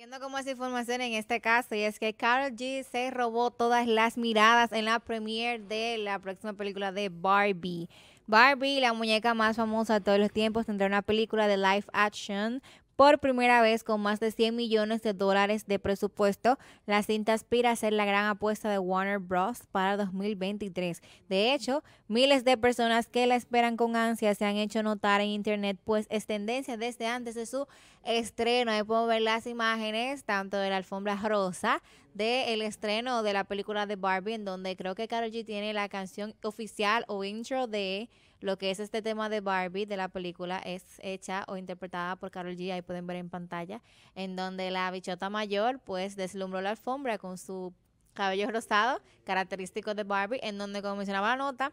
Viendo como es información en este caso, y es que Carol G se robó todas las miradas en la premiere de la próxima película de Barbie. Barbie, la muñeca más famosa de todos los tiempos, tendrá una película de live action por primera vez con más de 100 millones de dólares de presupuesto. La cinta aspira a ser la gran apuesta de Warner Bros. para 2023. De hecho, miles de personas que la esperan con ansia se han hecho notar en internet, pues es tendencia desde antes de su estreno. Ahí podemos ver las imágenes tanto de la alfombra rosa el estreno de la película de Barbie, en donde creo que Carol G tiene la canción oficial o intro de lo que es este tema de Barbie de la película es hecha o interpretada por Carol G, ahí pueden ver en pantalla, en donde la bichota mayor pues deslumbró la alfombra con su cabello rosado, característico de Barbie, en donde como mencionaba la nota,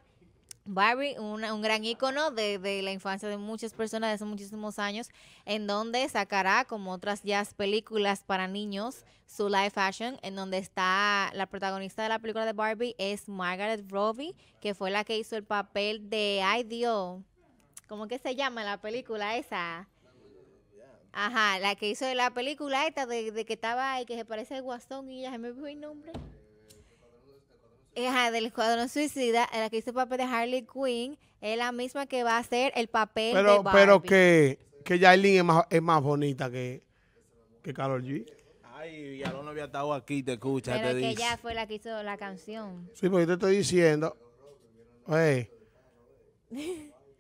Barbie, un gran icono de, la infancia de muchas personas de hace muchísimos años, en donde sacará, como otras ya películas para niños, su live fashion, en donde está la protagonista de la película de Barbie, es Margaret Robbie, que fue la que hizo el papel de, ay Dios, ¿cómo que se llama la película esa? Ajá, la que hizo la película esta de, que estaba y que se parece al Guastón, y ya se me fue el nombre hija del Escuadrón Suicida, la que hizo el papel de Harley Quinn, es la misma que va a hacer el papel pero, de Barbie. Pero que, que es más, es más bonita que, que Carol G. Ay, ya no había estado aquí, te escucha, pero que ya fue la que hizo la canción. Sí, porque te estoy diciendo...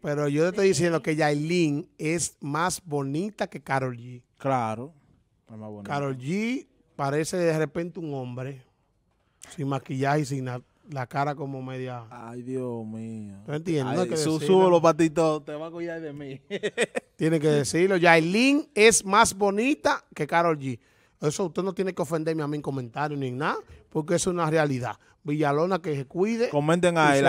pero yo te estoy diciendo que Yailin es más bonita que Carol G. Claro, Carol G parece de repente un hombre sin maquillaje y sin la cara como media. Ay, Dios mío. ¿Tú entiendes? Ay, que su, patitos patito, te va a cuidar de mí. tiene que decirlo. Yailin es más bonita que Carol G. Eso usted no tiene que ofenderme a mí en comentarios ni nada, porque es una realidad. Villalona que se cuide. Comenten ahí,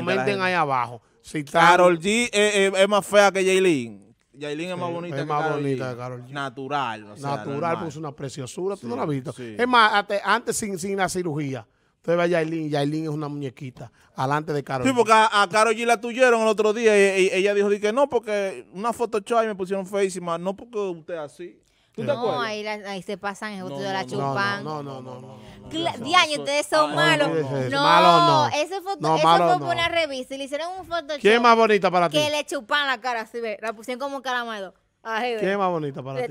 Comenten ahí abajo. Si Carol G es, más fea que Yailin. Yailin es más bonita. Es más bonita Carol Natural. O natural, pues una preciosura. tú no la has visto. Es más, antes sin, sin la cirugía. Usted ve a Yailin, Yailin es una muñequita, alante de Carol G. Sí, porque a, Carol G la tuyeron el otro día y, ella dijo, que no, porque una foto y me pusieron Face. Y más, no porque usted así no, ahí, ahí se pasan, no, la no, chupan. No, no, no, no. ustedes son malos. No, malo no. foto, foto eso fue por una revista y le hicieron un foto. ¿Quién es más bonita para ti? Que le chupan la cara, así ve. La pusieron como un Ay, ¿Quién es más bonita para ti?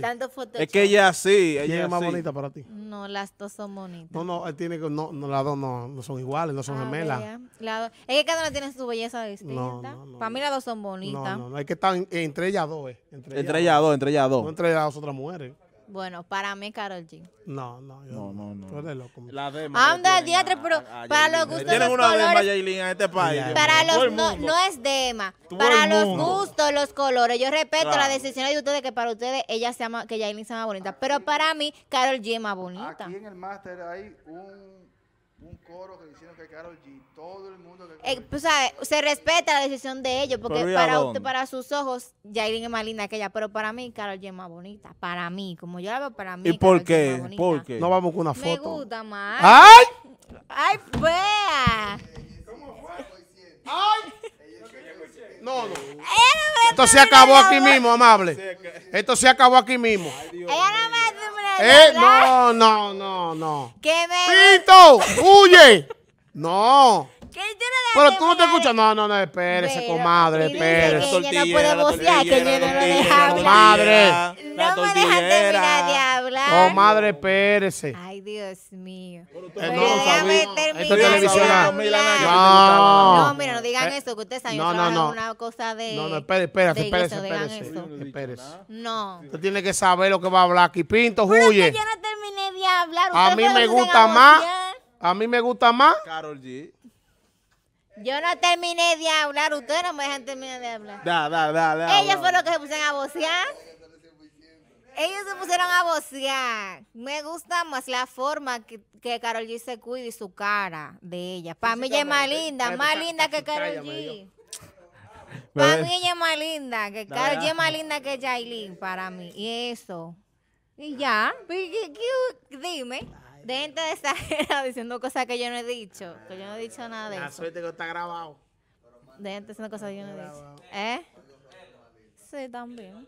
es que ella sí. Ella ¿Quién es más bonita para ti? No, las dos son bonitas. No, no, no, no las dos no, son iguales, no son ah, gemelas. La es que cada una tiene su belleza distinta. para mí las dos son bonitas. No, no, no, hay que estar entre ellas dos. Eh, entre, ellas, dos, entre ellas dos. No entre ellas dos otras mujeres. Bueno, para mí Carol G. No, no, no. No, no, Tú eres loco. La dema. Anda, diatre, pero para los gustos. Tienen una de dema, Yailin, en este país. Para los, no, es dema. para los gustos, los colores. Yo respeto la decisión de ustedes, que para ustedes ella sea más, que Yailin sea más bonita. Pero para mí, Carol G es más bonita. Aquí en el máster hay un un coro que diciendo que Carol G, todo el mundo que eh, pues, sabe, se respeta la decisión de ellos, porque para usted, para sus ojos, Jairin es más linda que ella, pero para mí Carol G es más bonita, para mí, como yo la veo para mí. ¿Y por qué? por qué? No vamos con una foto. Me gusta más. ¡Ay! ¡Ay, fea! ¿Cómo fue? ¡Ay! No, no. Esto se acabó aquí mismo, amable. Esto se acabó aquí mismo. Ella no me ¿Eh? No, no, no, no. ¿Qué me... ¡Pito! ¡Huye! no. Pero tú no te escuchas. No, no, no, espérese, comadre, espérese. Que ella no puede vocear, que yo no lo deja hablar. Comadre. No me dejan terminar de hablar. Comadre, espérese. Ay, Dios mío. déjame terminar. No, mira, no digan eh, eso, que ustedes saben no, no, no. una cosa de. No, no, espérese, espérese, espérese. Espérese. espérese. No. Usted tiene que saber lo que va a hablar aquí. Pinto, huye. yo no terminé de hablar. A mí me gusta más. A mí me gusta más. Carol G. Yo no terminé de hablar, ustedes no me dejan terminar de hablar. Da, da, da, da. Ellos fueron los que se pusieron a vocear. Ellos se pusieron a vocear. Me gusta más la forma que, que Carol G se cuida y su cara de ella. Para mí ella es más linda, más linda que Carol G. Para mí ella es más linda, que Carol G es más linda que Jailin para mí. Y eso. Y ya, dime gente de exagerar diciendo cosas que yo no he dicho. Que yo no he dicho nada de La eso. suerte que está grabado. Dejen de diciendo cosas que yo no he dicho. ¿Eh? Sí, también.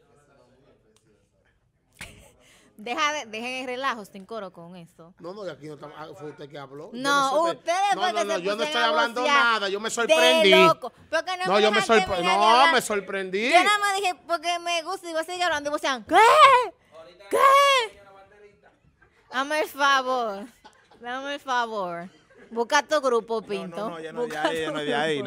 Deja de, dejen el relajo, estoy en coro con esto. No, no, de aquí no está, ah, fue usted que habló. No, ustedes fue no, no, no, yo no estoy hablando nada, yo me sorprendí. De loco. no, yo me sorprendí. No, me sorprendí. Yo nada más dije porque me gusta y voy a seguir hablando y sean ¿qué? ¿Qué? Dame el favor. Dame el favor. Busca tu grupo, Pinto. No, no, ya no, ahí, ya, no, de ahí,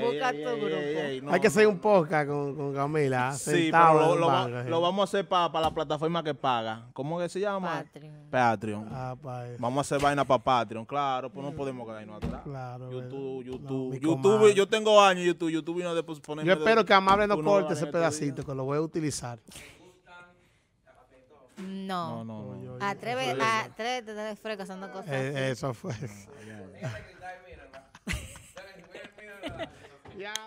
Busca tu grupo. Hay que hacer un podcast con, con Camila. Sí, pero lo, lo, vamos a hacer para la plataforma que paga. ¿Cómo que se llama? Patreon. Patreon. Ah, pues. vamos a hacer vaina para Patreon, claro, pues no podemos quedarnos atrás. Claro. YouTube, YouTube. YouTube, yo tengo años YouTube, YouTube vino después ponerme Yo espero que Amable no corte ese pedacito, que lo voy a utilizar. No, no, no. A tres, a tres te son dos cosas. Eh, eso fue.